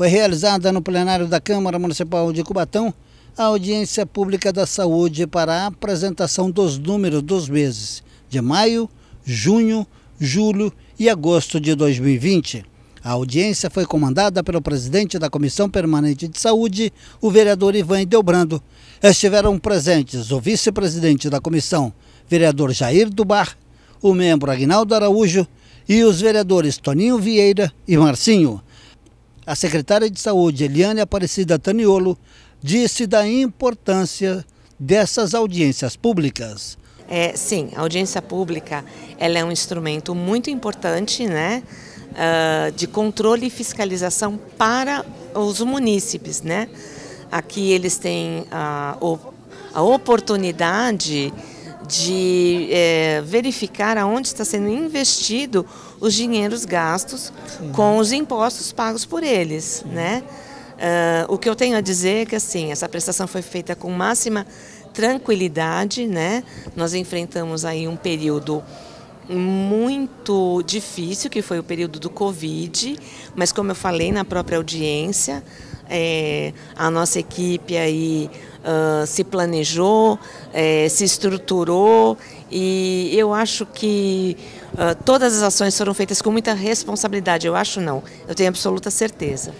foi realizada no plenário da Câmara Municipal de Cubatão a audiência pública da saúde para a apresentação dos números dos meses de maio, junho, julho e agosto de 2020. A audiência foi comandada pelo presidente da Comissão Permanente de Saúde, o vereador Ivan Delbrando. Estiveram presentes o vice-presidente da comissão, vereador Jair Dubar, o membro Agnaldo Araújo e os vereadores Toninho Vieira e Marcinho. A secretária de Saúde, Eliane Aparecida Taniolo, disse da importância dessas audiências públicas. É, sim, a audiência pública ela é um instrumento muito importante né, uh, de controle e fiscalização para os munícipes. Né? Aqui eles têm a, a oportunidade de é, verificar aonde está sendo investido os dinheiros gastos Sim. com os impostos pagos por eles, né? Uh, o que eu tenho a dizer é que assim essa prestação foi feita com máxima tranquilidade, né? Nós enfrentamos aí um período muito difícil, que foi o período do Covid, mas como eu falei na própria audiência, é, a nossa equipe aí uh, se planejou, é, se estruturou e eu acho que uh, todas as ações foram feitas com muita responsabilidade. Eu acho não, eu tenho absoluta certeza.